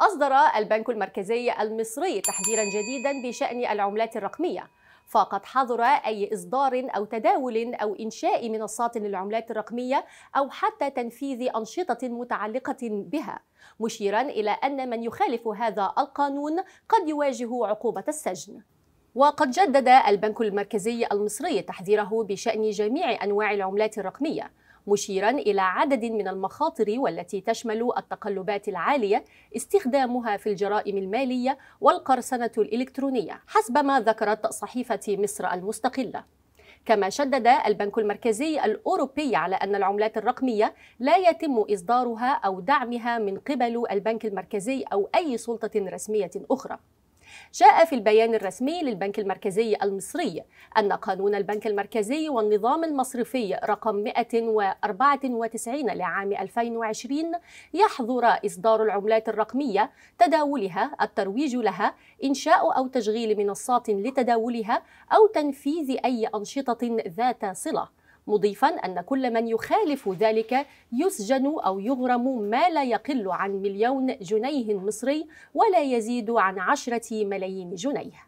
أصدر البنك المركزي المصري تحذيرا جديدا بشأن العملات الرقمية فقد حظر أي إصدار أو تداول أو إنشاء منصات للعملات الرقمية أو حتى تنفيذ أنشطة متعلقة بها مشيرا إلى أن من يخالف هذا القانون قد يواجه عقوبة السجن وقد جدد البنك المركزي المصري تحذيره بشأن جميع أنواع العملات الرقمية مشيرا إلى عدد من المخاطر والتي تشمل التقلبات العالية استخدامها في الجرائم المالية والقرصنة الإلكترونية حسب ما ذكرت صحيفة مصر المستقلة كما شدد البنك المركزي الأوروبي على أن العملات الرقمية لا يتم إصدارها أو دعمها من قبل البنك المركزي أو أي سلطة رسمية أخرى جاء في البيان الرسمي للبنك المركزي المصري أن قانون البنك المركزي والنظام المصرفي رقم 194 لعام 2020 يحظر إصدار العملات الرقمية تداولها الترويج لها إنشاء أو تشغيل منصات لتداولها أو تنفيذ أي أنشطة ذات صلة مضيفا أن كل من يخالف ذلك يسجن أو يغرم ما لا يقل عن مليون جنيه مصري ولا يزيد عن عشرة ملايين جنيه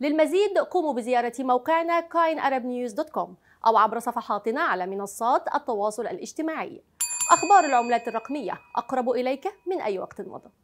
للمزيد قوموا بزيارة موقعنا coinarabnews.com أو عبر صفحاتنا على منصات التواصل الاجتماعي أخبار العملات الرقمية أقرب إليك من أي وقت مضى